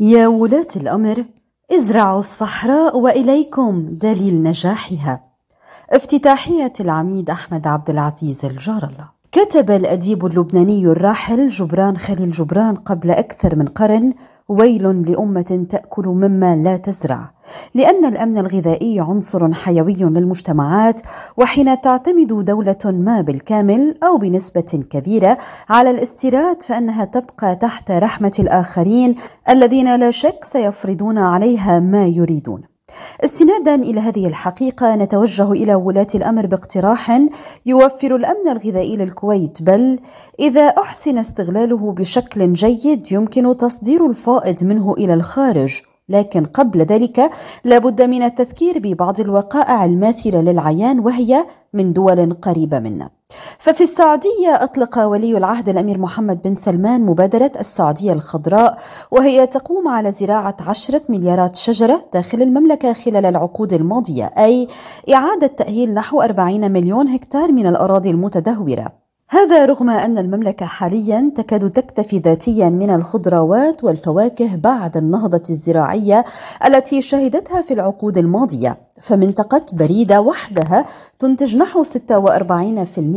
يا ولاة الأمر ازرعوا الصحراء وإليكم دليل نجاحها افتتاحية العميد أحمد عبد العزيز الجار الله كتب الأديب اللبناني الراحل جبران خليل جبران قبل أكثر من قرن ويل لأمة تأكل مما لا تزرع لأن الأمن الغذائي عنصر حيوي للمجتمعات وحين تعتمد دولة ما بالكامل أو بنسبة كبيرة على الاستيراد فإنها تبقى تحت رحمة الآخرين الذين لا شك سيفرضون عليها ما يريدون استنادا الى هذه الحقيقه نتوجه الى ولاه الامر باقتراح يوفر الامن الغذائي للكويت بل اذا احسن استغلاله بشكل جيد يمكن تصدير الفائض منه الى الخارج لكن قبل ذلك لابد من التذكير ببعض الوقائع الماثلة للعيان وهي من دول قريبة منا ففي السعودية أطلق ولي العهد الأمير محمد بن سلمان مبادرة السعودية الخضراء وهي تقوم على زراعة عشرة مليارات شجرة داخل المملكة خلال العقود الماضية أي إعادة تأهيل نحو 40 مليون هكتار من الأراضي المتدهورة هذا رغم أن المملكة حاليا تكاد تكتفي ذاتيا من الخضروات والفواكه بعد النهضة الزراعية التي شهدتها في العقود الماضية فمنطقة بريدة وحدها تنتج نحو 46%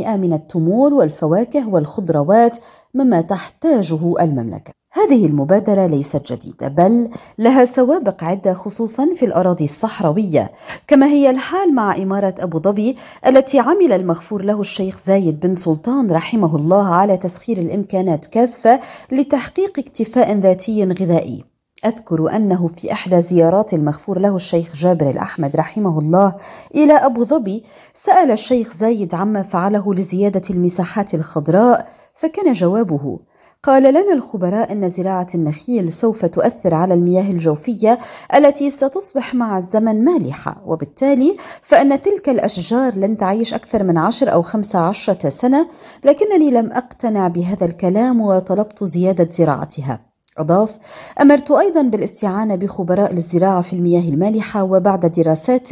من التمور والفواكه والخضروات مما تحتاجه المملكة هذه المبادرة ليست جديدة بل لها سوابق عدة خصوصا في الأراضي الصحراوية كما هي الحال مع إمارة أبو ظبي التي عمل المغفور له الشيخ زايد بن سلطان رحمه الله على تسخير الإمكانات كافة لتحقيق اكتفاء ذاتي غذائي أذكر أنه في إحدى زيارات المغفور له الشيخ جابر الأحمد رحمه الله إلى أبو ظبي سأل الشيخ زايد عما فعله لزيادة المساحات الخضراء فكان جوابه قال لنا الخبراء أن زراعة النخيل سوف تؤثر على المياه الجوفية التي ستصبح مع الزمن مالحة وبالتالي فأن تلك الأشجار لن تعيش أكثر من عشر أو خمسة عشرة سنة لكنني لم أقتنع بهذا الكلام وطلبت زيادة زراعتها أضاف أمرت أيضا بالاستعانة بخبراء للزراعة في المياه المالحة وبعد دراسات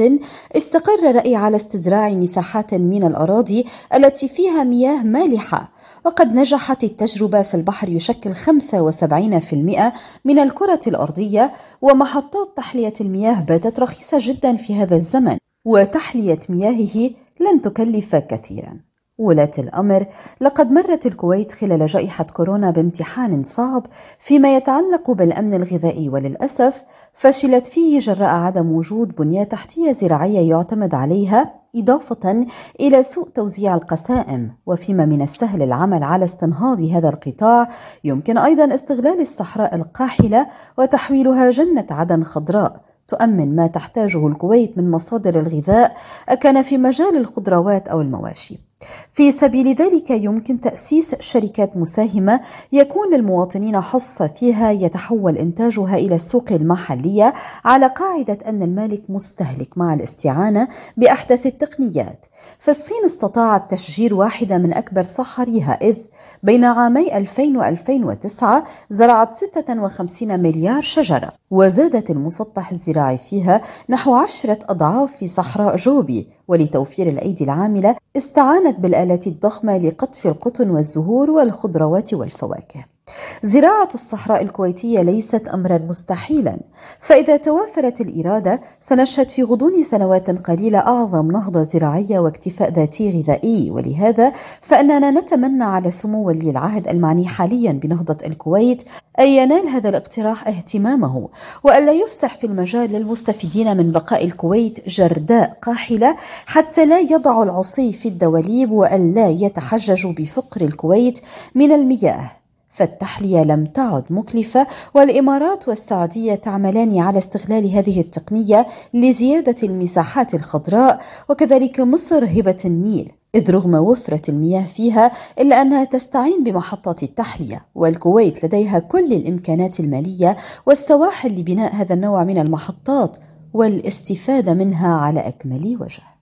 استقر رأيي على استزراع مساحات من الأراضي التي فيها مياه مالحة وقد نجحت التجربة في البحر يشكل 75% من الكرة الأرضية ومحطات تحلية المياه باتت رخيصة جدا في هذا الزمن وتحلية مياهه لن تكلف كثيرا ولاة الأمر لقد مرت الكويت خلال جائحة كورونا بامتحان صعب فيما يتعلق بالأمن الغذائي وللأسف فشلت فيه جراء عدم وجود بنية تحتية زراعية يعتمد عليها إضافة إلى سوء توزيع القسائم وفيما من السهل العمل على استنهاض هذا القطاع يمكن أيضا استغلال الصحراء القاحلة وتحويلها جنة عدن خضراء تؤمن ما تحتاجه الكويت من مصادر الغذاء أكان في مجال الخضروات أو المواشي في سبيل ذلك يمكن تأسيس شركات مساهمة يكون للمواطنين حصة فيها يتحول إنتاجها إلى السوق المحلية على قاعدة أن المالك مستهلك مع الاستعانة بأحدث التقنيات. فالصين استطاعت تشجير واحدة من أكبر صحاريها إذ بين عامي 2000 و 2009 زرعت 56 مليار شجرة وزادت المسطح الزراعي فيها نحو عشرة أضعاف في صحراء جوبي ولتوفير الأيدي العاملة استعان قامت بالآلات الضخمة لقطف القطن والزهور والخضروات والفواكه زراعة الصحراء الكويتية ليست أمرا مستحيلا، فإذا توافرت الإرادة سنشهد في غضون سنوات قليلة أعظم نهضة زراعية واكتفاء ذاتي غذائي، ولهذا فإننا نتمنى على سمو ولي العهد المعني حاليا بنهضة الكويت أن ينال هذا الاقتراح اهتمامه، وألا يفسح في المجال للمستفيدين من بقاء الكويت جرداء قاحلة حتى لا يضع العصي في الدواليب وألا يتحججوا بفقر الكويت من المياه. فالتحلية لم تعد مكلفة والإمارات والسعودية تعملان على استغلال هذه التقنية لزيادة المساحات الخضراء وكذلك مصر هبة النيل إذ رغم وفرة المياه فيها إلا أنها تستعين بمحطات التحلية والكويت لديها كل الإمكانات المالية والسواحل لبناء هذا النوع من المحطات والاستفادة منها على أكمل وجه